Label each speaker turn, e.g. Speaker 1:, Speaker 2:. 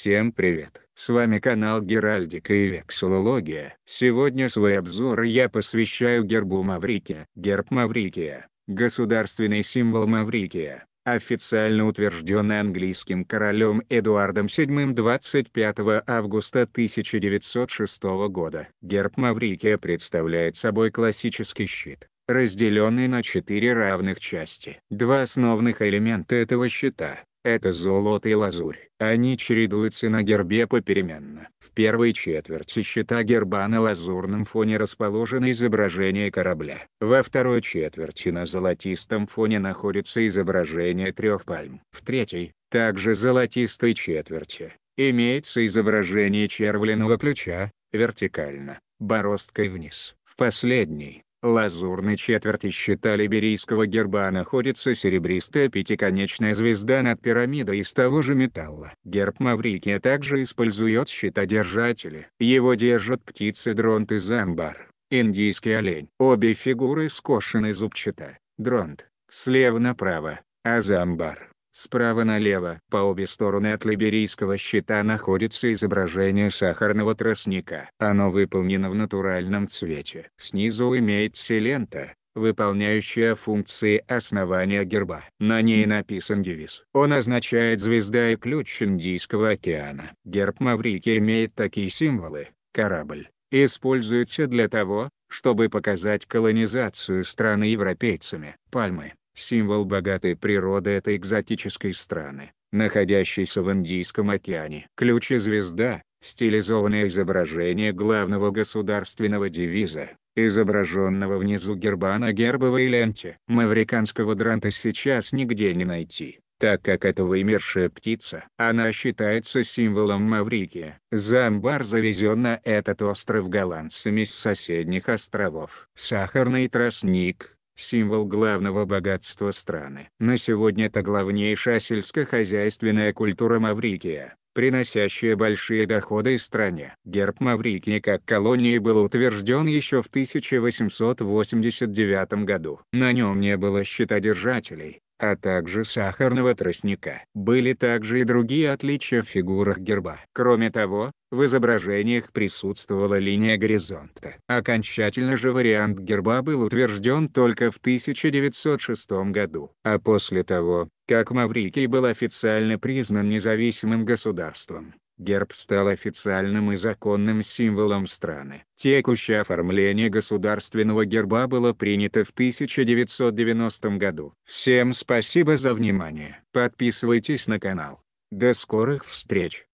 Speaker 1: Всем привет! С вами канал Геральдика и Вексилология. Сегодня свой обзор я посвящаю гербу Маврикия. Герб Маврикия – государственный символ Маврикия, официально утвержденный английским королем Эдуардом VII 25 августа 1906 года. Герб Маврикия представляет собой классический щит, разделенный на четыре равных части. Два основных элемента этого щита это золото и лазурь. Они чередуются на гербе попеременно. В первой четверти щита герба на лазурном фоне расположено изображение корабля. Во второй четверти на золотистом фоне находится изображение трех пальм. В третьей, также золотистой четверти, имеется изображение червленого ключа, вертикально, бороздкой вниз. В последней, лазурной четверти щита либерийского герба находится серебристая пятиконечная звезда над пирамидой из того же металла. Герб Маврикия также использует щитодержатели. Его держат птицы дронт и замбар, индийский олень. Обе фигуры скошены зубчато, дронт, слева направо, а замбар Справа налево, по обе стороны от либерийского щита находится изображение сахарного тростника. Оно выполнено в натуральном цвете. Снизу имеется лента, выполняющая функции основания герба. На ней написан девиз. Он означает «звезда и ключ Индийского океана». Герб Маврики имеет такие символы. Корабль используется для того, чтобы показать колонизацию страны европейцами. Пальмы символ богатой природы этой экзотической страны, находящейся в Индийском океане. Ключ и звезда – стилизованное изображение главного государственного девиза, изображенного внизу герба на гербовой ленте. Мавриканского дранта сейчас нигде не найти, так как это вымершая птица. Она считается символом Маврикии. Замбар завезен на этот остров голландцами с соседних островов. Сахарный тростник символ главного богатства страны. На сегодня это главнейшая сельскохозяйственная культура Маврикия, приносящая большие доходы стране. Герб Маврикии как колонии был утвержден еще в 1889 году. На нем не было счетодержателей, а также сахарного тростника. Были также и другие отличия в фигурах герба. Кроме того, в изображениях присутствовала линия горизонта. Окончательно же вариант герба был утвержден только в 1906 году. А после того, как Маврикий был официально признан независимым государством, Герб стал официальным и законным символом страны. Текущее оформление государственного герба было принято в 1990 году. Всем спасибо за внимание. Подписывайтесь на канал. До скорых встреч!